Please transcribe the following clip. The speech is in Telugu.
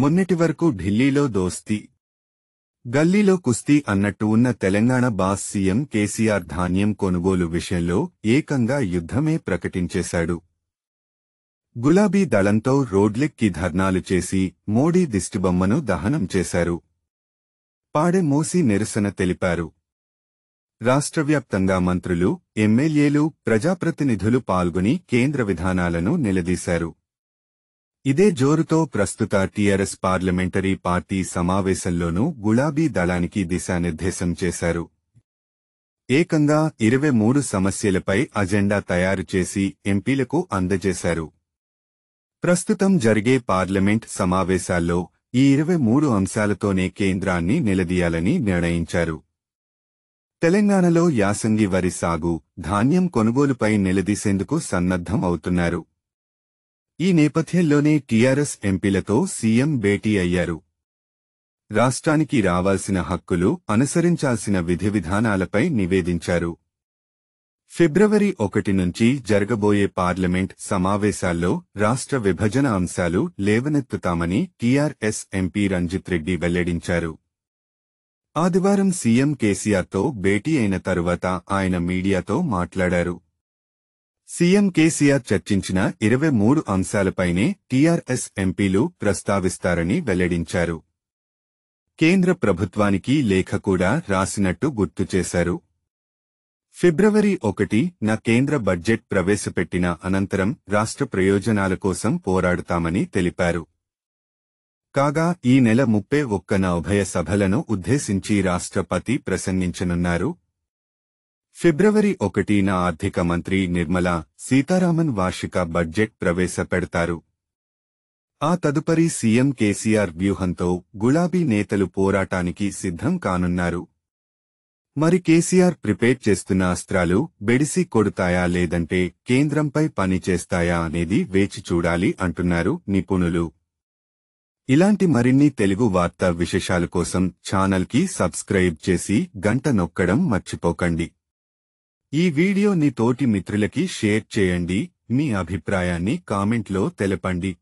మొన్నటి వరకు ఢిల్లీలో దోస్తీ గల్లీలో కుస్తీ అన్నట్టు ఉన్న తెలంగాణ బాస్ సీఎం కేసీఆర్ ధాన్యం కొనుగోలు విషయంలో ఏకంగా యుద్ధమే ప్రకటించేశాడు గులాబీ దళంతో రోడ్లెక్కి ధర్నాలు చేసి మోడీ దిష్టిబొమ్మను దహనం చేశారు పాడె మోసి నిరసన తెలిపారు రాష్ట్రవ్యాప్తంగా మంత్రులు ఎమ్మెల్యేలు ప్రజాప్రతినిధులు పాల్గొని కేంద్ర విధానాలను నిలదీశారు ఇదే జోరుతో ప్రస్తుత టీఆర్ఎస్ పార్లమెంటరీ పార్టీ సమావేశంలోనూ గులాబీ దళానికి దిశానిర్దేశం చేశారు ఏకంగా ఇరవై మూడు సమస్యలపై అజెండా తయారు చేసి ఎంపీలకు అందజేశారు ప్రస్తుతం జరిగే పార్లమెంట్ సమావేశాల్లో ఈ ఇరవై మూడు అంశాలతోనే కేంద్రాన్ని నిలదీయాలని నిర్ణయించారు తెలంగాణలో యాసంగి వరి సాగు ధాన్యం కొనుగోలుపై నిలదీసేందుకు సన్నద్ధం అవుతున్నారు ఈ నేపథ్యంలోనే టీఆర్ఎస్ ఎంపీలతో సీఎం భేటీ అయ్యారు రాష్ట్రానికి రావాల్సిన హక్కులు అనుసరించాల్సిన విధి విధానాలపై నివేదించారు ఫిబ్రవరి ఒకటి నుంచి జరగబోయే పార్లమెంట్ సమావేశాల్లో రాష్ట్ర విభజన అంశాలు లేవనెత్తుతామని టీఆర్ఎస్ ఎంపీ రంజిత్ రెడ్డి వెల్లడించారు ఆదివారం సీఎం కేసీఆర్తో భేటీ అయిన తరువాత ఆయన మీడియాతో మాట్లాడారు సీఎం కేసీఆర్ చర్చించిన ఇరవై మూడు అంశాలపైనే టీఆర్ఎస్ ఎంపీలు ప్రస్తావిస్తారని వెల్లడించారు కేంద్ర ప్రభుత్వానికి లేఖ కూడా రాసినట్టు గుర్తు చేశారు ఫిబ్రవరి ఒకటి నా కేంద్ర బడ్జెట్ ప్రవేశపెట్టిన అనంతరం రాష్ట్ర ప్రయోజనాల కోసం పోరాడుతామని తెలిపారు కాగా ఈ నెల ముప్పై ఒక్క నా ఉభయ సభలను ఉద్దేశించి రాష్ట్రపతి ప్రసంగించనున్నారు ఫిబ్రవరి ఒకటిన ఆర్థిక మంత్రి నిర్మలా సీతారామన్ వార్షిక బడ్జెట్ ప్రవేశపెడతారు ఆ తదుపరి సీఎం కేసీఆర్ వ్యూహంతో గులాబీ నేతలు పోరాటానికి సిద్ధం కానున్నారు మరి కేసీఆర్ ప్రిపేర్ చేస్తున్న అస్త్రాలు బెడిసి కొడుతాయా లేదంటే కేంద్రంపై పనిచేస్తాయా అనేది వేచి చూడాలి అంటున్నారు నిపుణులు ఇలాంటి మరిన్ని తెలుగు వార్తా విశేషాల కోసం ఛానల్కి సబ్స్క్రైబ్ చేసి గంట నొక్కడం మర్చిపోకండి ఈ వీడియో నీ తోటి మిత్రులకి షేర్ చేయండి మీ అభిప్రాయాన్ని కామెంట్లో తెలపండి